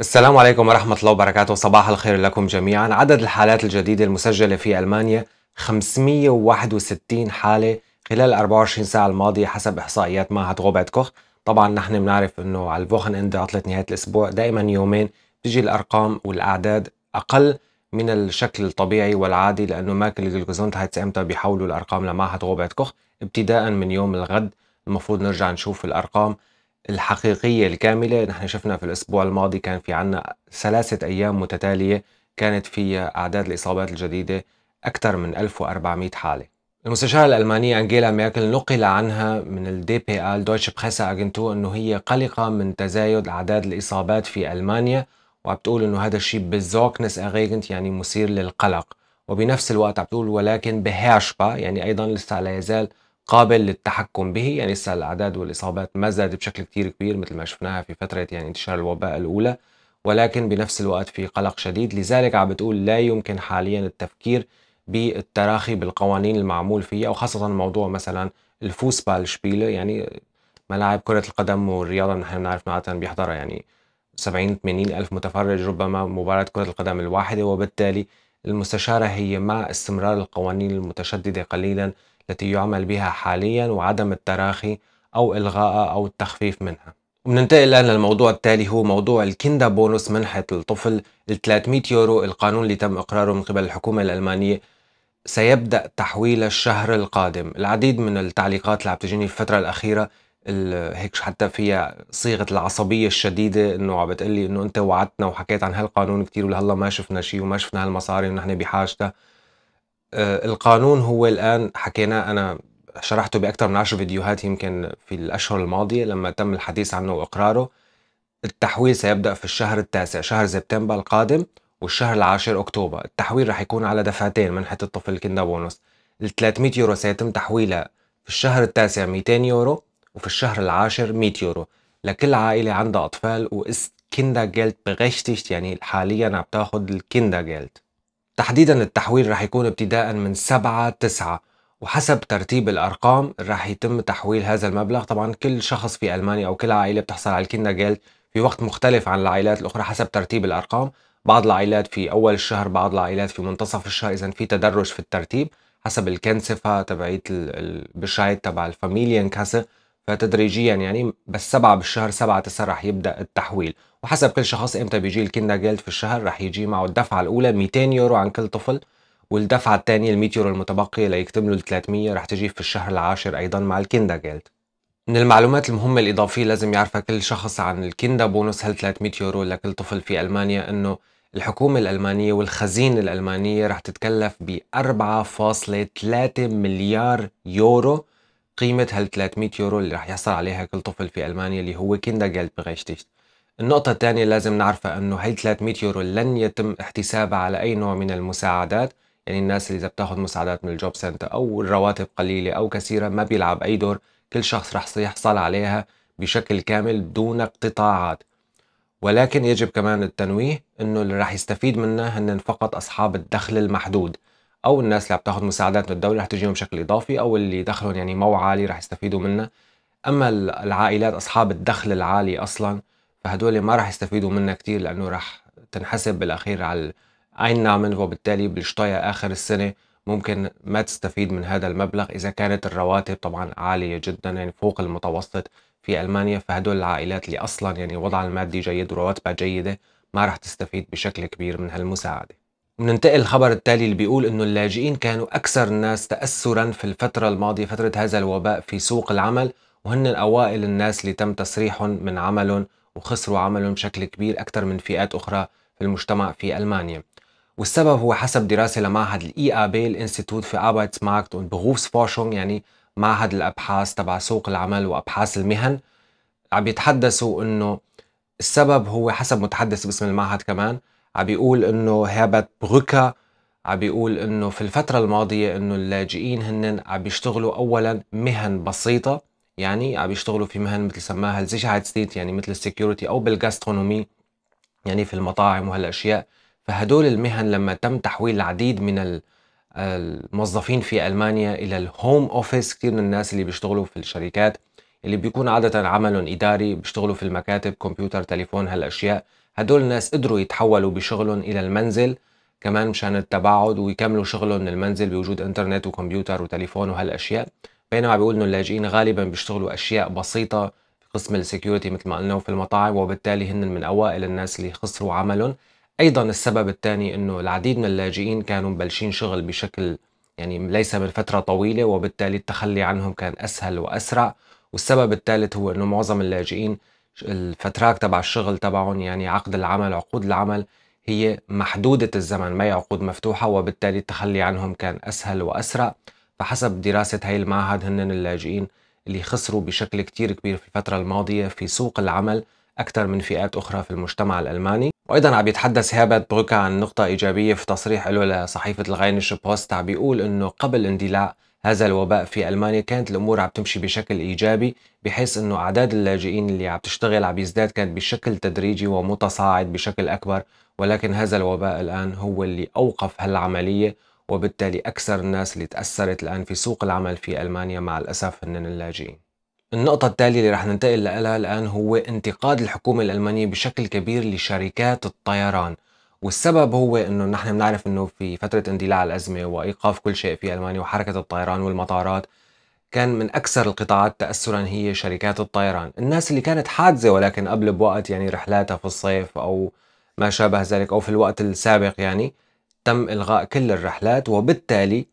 السلام عليكم ورحمة الله وبركاته صباح الخير لكم جميعا عدد الحالات الجديدة المسجلة في ألمانيا 561 حالة خلال 24 ساعة الماضية حسب إحصائيات معهد غوبرت كوخ طبعا نحن بنعرف انه على الفوخن اند عطلة نهاية الأسبوع دائما يومين بتجي الأرقام والأعداد أقل من الشكل الطبيعي والعادي لأنه ماكل جلوكوزونت امتى بيحولوا الأرقام لمعهد غوبرت كوخ ابتداء من يوم الغد المفروض نرجع نشوف الأرقام الحقيقية الكاملة نحن شفنا في الأسبوع الماضي كان في عنا ثلاثة أيام متتالية كانت فيها أعداد الإصابات الجديدة أكثر من 1400 حالة المستشارة الألمانية أنجيلا ميركل نقل عنها من الدي بي آل دويتش بخيسة أجنتو أنه هي قلقة من تزايد أعداد الإصابات في ألمانيا وعم بتقول أنه هذا الشيء بالزوكنس أغيغنت يعني مثير للقلق وبنفس الوقت عم بتقول ولكن بهاشبا يعني أيضا لسه لا يزال قابل للتحكم به يعني لسه الأعداد والإصابات ما زادت بشكل كثير كبير مثل ما شفناها في فترة يعني انتشار الوباء الأولى ولكن بنفس الوقت في قلق شديد لذلك عم بتقول لا يمكن حاليا التفكير بالتراخي بالقوانين المعمول فيها وخاصة موضوع مثلا الفوسبال شبيله يعني ملاعب كرة القدم والرياضة نحن بنعرف عادة بيحضرها يعني 70 80 ألف متفرج ربما مباراة كرة القدم الواحدة وبالتالي المستشارة هي مع استمرار القوانين المتشددة قليلا التي يعمل بها حاليا وعدم التراخي أو إلغائها أو التخفيف منها وبننتقل الآن للموضوع التالي هو موضوع الكيندا بونوس منحة الطفل ال 300 يورو القانون اللي تم إقراره من قبل الحكومة الألمانية سيبدأ تحويله الشهر القادم العديد من التعليقات اللي عم تجيني الفترة الأخيرة هيك حتى فيها صيغه العصبيه الشديده انه عم بتقلي انه انت وعدتنا وحكيت عن هالقانون كثير ولهلا ما شفنا شيء وما شفنا هالمصاري ونحن بحاجتها آه، القانون هو الآن حكيناه أنا شرحته بأكثر من 10 فيديوهات يمكن في الأشهر الماضية لما تم الحديث عنه وإقراره التحويل سيبدأ في الشهر التاسع شهر سبتمبر القادم والشهر العاشر أكتوبر التحويل رح يكون على دفعتين منحة الطفل كندا بونص ال 300 يورو سيتم تحويلها في الشهر التاسع 200 يورو وفي الشهر العاشر 100 يورو لكل عائلة عندها أطفال وإس كندا جيلد بغشتشت يعني حاليا عم تاخذ الكندا جيلد تحديدا التحويل رح يكون ابتداء من 7 9 وحسب ترتيب الارقام رح يتم تحويل هذا المبلغ طبعا كل شخص في المانيا او كل عائله بتحصل على الكيندر جيلد في وقت مختلف عن العائلات الاخرى حسب ترتيب الارقام بعض العائلات في اول الشهر بعض العائلات في منتصف الشهر اذا في تدرج في الترتيب حسب الكنسفة تبعية البشايد تبع الفاميليا كاسه فتدريجيا يعني بس سبعة بالشهر سبعة تسعة رح يبدأ التحويل وحسب كل شخص امتى بيجي الكيندر جيلد في الشهر رح يجي معه الدفعه الاولى 200 يورو عن كل طفل والدفعه الثانيه ال 100 يورو المتبقيه ليكتملوا ال 300 رح تجي في الشهر العاشر ايضا مع الكيندر جيلد من المعلومات المهمة الإضافية لازم يعرفها كل شخص عن الكيندا بونص هل 300 يورو لكل طفل في ألمانيا أنه الحكومة الألمانية والخزينة الألمانية رح تتكلف ب 4.3 مليار يورو قيمة هال 300 يورو اللي رح يحصل عليها كل طفل في ألمانيا اللي هو كيندا جيلد بغيشتشت النقطة الثانية لازم نعرفها أنه هي 300 يورو لن يتم احتسابها على أي نوع من المساعدات يعني الناس اللي إذا بتاخذ مساعدات من الجوب سنتر أو الرواتب قليلة أو كثيرة ما بيلعب أي دور كل شخص رح يحصل عليها بشكل كامل دون اقتطاعات ولكن يجب كمان التنويه أنه اللي رح يستفيد منها هن فقط أصحاب الدخل المحدود أو الناس اللي عم تاخذ مساعدات من الدولة رح تجيهم بشكل إضافي أو اللي دخلهم يعني مو عالي رح يستفيدوا منها أما العائلات أصحاب الدخل العالي أصلاً فهدول ما راح يستفيدوا منها كتير لانه راح تنحسب بالاخير على نعمل وبالتالي بالشطايا اخر السنه ممكن ما تستفيد من هذا المبلغ اذا كانت الرواتب طبعا عاليه جدا يعني فوق المتوسط في المانيا فهدول العائلات اللي اصلا يعني وضعها المادي جيد ورواتبها جيده ما راح تستفيد بشكل كبير من هالمساعده. بننتقل الخبر التالي اللي بيقول انه اللاجئين كانوا اكثر الناس تاثرا في الفتره الماضيه فتره هذا الوباء في سوق العمل وهن اوائل الناس اللي تم تسريحهم من عملهم وخسروا عملهم بشكل كبير أكثر من فئات أخرى في المجتمع في ألمانيا والسبب هو حسب دراسة لمعهد الإي بي الانستيتوت في ماركت und Berufsforschung يعني معهد الأبحاث تبع سوق العمل وأبحاث المهن عم يتحدثوا إنه السبب هو حسب متحدث باسم المعهد كمان عم بيقول إنه هيربرت بروكا عم بيقول إنه في الفترة الماضية إنه اللاجئين هن عم بيشتغلوا أولا مهن بسيطة يعني عم آه، بيشتغلوا في مهن مثل سماها ستيت يعني مثل السكيورتي او بالجاسترونومي يعني في المطاعم وهالاشياء فهدول المهن لما تم تحويل العديد من الموظفين في المانيا الى الهوم اوفيس كثير من الناس اللي بيشتغلوا في الشركات اللي بيكون عاده عملهم اداري بيشتغلوا في المكاتب كمبيوتر تليفون هالاشياء هدول الناس قدروا يتحولوا بشغلهم الى المنزل كمان مشان التباعد ويكملوا شغلهم من المنزل بوجود انترنت وكمبيوتر وتليفون وهالاشياء بينما بيقول انه اللاجئين غالبا بيشتغلوا اشياء بسيطه في قسم السكيورتي مثل ما قلنا وفي المطاعم وبالتالي هن من اوائل الناس اللي خسروا عملهم ايضا السبب الثاني انه العديد من اللاجئين كانوا مبلشين شغل بشكل يعني ليس من فتره طويله وبالتالي التخلي عنهم كان اسهل واسرع والسبب الثالث هو انه معظم اللاجئين الفتراك تبع الشغل تبعهم يعني عقد العمل عقود العمل هي محدودة الزمن ما هي عقود مفتوحة وبالتالي التخلي عنهم كان أسهل وأسرع فحسب دراسة هاي المعهد هن اللاجئين اللي خسروا بشكل كتير كبير في الفترة الماضية في سوق العمل أكثر من فئات أخرى في المجتمع الألماني وأيضا عم يتحدث هابت بروكا عن نقطة إيجابية في تصريح له لصحيفة الغاينش بوست عم بيقول أنه قبل اندلاع هذا الوباء في ألمانيا كانت الأمور عم تمشي بشكل إيجابي بحيث أنه أعداد اللاجئين اللي عم تشتغل عم يزداد كانت بشكل تدريجي ومتصاعد بشكل أكبر ولكن هذا الوباء الآن هو اللي أوقف هالعملية وبالتالي أكثر الناس اللي تأثرت الآن في سوق العمل في ألمانيا مع الأسف هن اللاجئين النقطة التالية اللي رح ننتقل لها الآن هو انتقاد الحكومة الألمانية بشكل كبير لشركات الطيران والسبب هو انه نحن بنعرف انه في فتره اندلاع الازمه وايقاف كل شيء في المانيا وحركه الطيران والمطارات كان من اكثر القطاعات تاثرا هي شركات الطيران، الناس اللي كانت حادزه ولكن قبل بوقت يعني رحلاتها في الصيف او ما شابه ذلك او في الوقت السابق يعني تم إلغاء كل الرحلات وبالتالي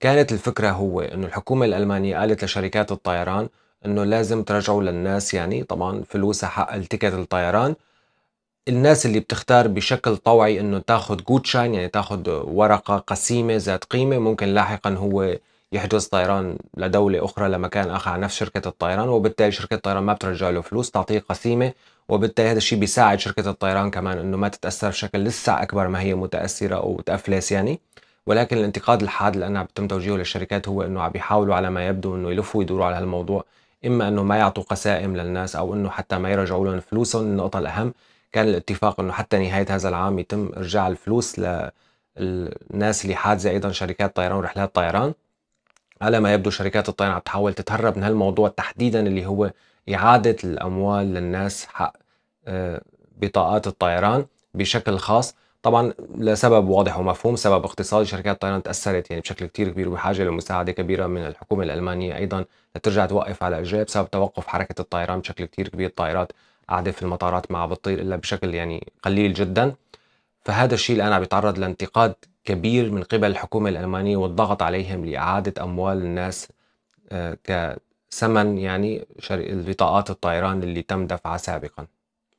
كانت الفكرة هو أنه الحكومة الألمانية قالت لشركات الطيران أنه لازم ترجعوا للناس يعني طبعا فلوسها حق التيكت الطيران الناس اللي بتختار بشكل طوعي انه تاخذ جوتشاين يعني تاخذ ورقه قسيمه ذات قيمه ممكن لاحقا هو يحجز طيران لدولة أخرى لمكان آخر على نفس شركة الطيران وبالتالي شركة الطيران ما بترجع له فلوس تعطيه قسيمة وبالتالي هذا الشيء بيساعد شركه الطيران كمان انه ما تتاثر بشكل لسه اكبر ما هي متاثره او تافلس يعني ولكن الانتقاد الحاد اللي انا بتم توجيهه للشركات هو انه عم بيحاولوا على ما يبدو انه يلفوا ويدوروا على هالموضوع اما انه ما يعطوا قسائم للناس او انه حتى ما يرجعوا لهم فلوسهم النقطه الاهم كان الاتفاق انه حتى نهايه هذا العام يتم ارجاع الفلوس للناس اللي حادزه ايضا شركات طيران ورحلات طيران على ما يبدو شركات الطيران عم تحاول تتهرب من هالموضوع تحديدا اللي هو إعادة الأموال للناس حق آه، بطاقات الطيران بشكل خاص طبعا لسبب واضح ومفهوم سبب اقتصادي شركات الطيران تاثرت يعني بشكل كتير كبير وبحاجه لمساعده كبيره من الحكومه الالمانيه ايضا لترجع توقف على اجراء بسبب توقف حركه الطيران بشكل كتير كبير الطائرات قاعده في المطارات ما عم بتطير الا بشكل يعني قليل جدا فهذا الشيء الان عم يتعرض لانتقاد كبير من قبل الحكومة الألمانية والضغط عليهم لإعادة أموال الناس آه، كثمن يعني بطاقات الطيران اللي تم دفعها سابقا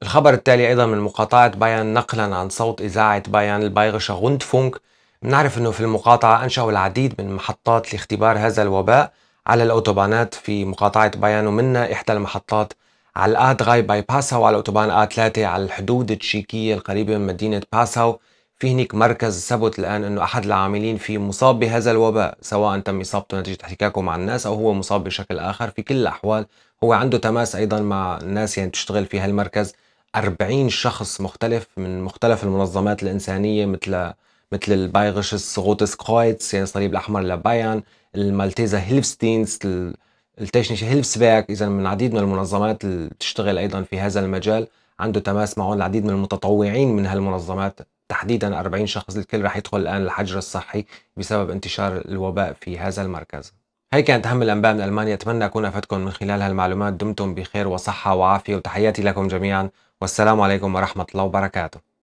الخبر التالي أيضا من مقاطعة بايان نقلا عن صوت إذاعة بايان البايغشة غوندفونك بنعرف أنه في المقاطعة أنشأوا العديد من محطات لاختبار هذا الوباء على الأوتوبانات في مقاطعة بايان ومنها إحدى المحطات على الآدغاي باي باساو على الأوتوبان آ 3 على الحدود التشيكية القريبة من مدينة باساو في هناك مركز ثبت الآن أنه أحد العاملين فيه مصاب بهذا الوباء سواء تم إصابته نتيجة احتكاكه مع الناس أو هو مصاب بشكل آخر في كل الأحوال هو عنده تماس أيضا مع الناس يعني تشتغل في هالمركز 40 شخص مختلف من مختلف المنظمات الإنسانية مثل مثل البايغش سغوتس كرويتس يعني الصليب الأحمر لبايان المالتيزا هيلفستينز التشنيش هيلفسباك إذا من العديد من المنظمات اللي تشتغل أيضا في هذا المجال عنده تماس معهم العديد من المتطوعين من هالمنظمات تحديدا 40 شخص الكل راح يدخل الآن الحجر الصحي بسبب انتشار الوباء في هذا المركز هي كانت أهم الأنباء من ألمانيا أتمنى أكون أفدتكم من خلال هالمعلومات دمتم بخير وصحة وعافية وتحياتي لكم جميعا والسلام عليكم ورحمة الله وبركاته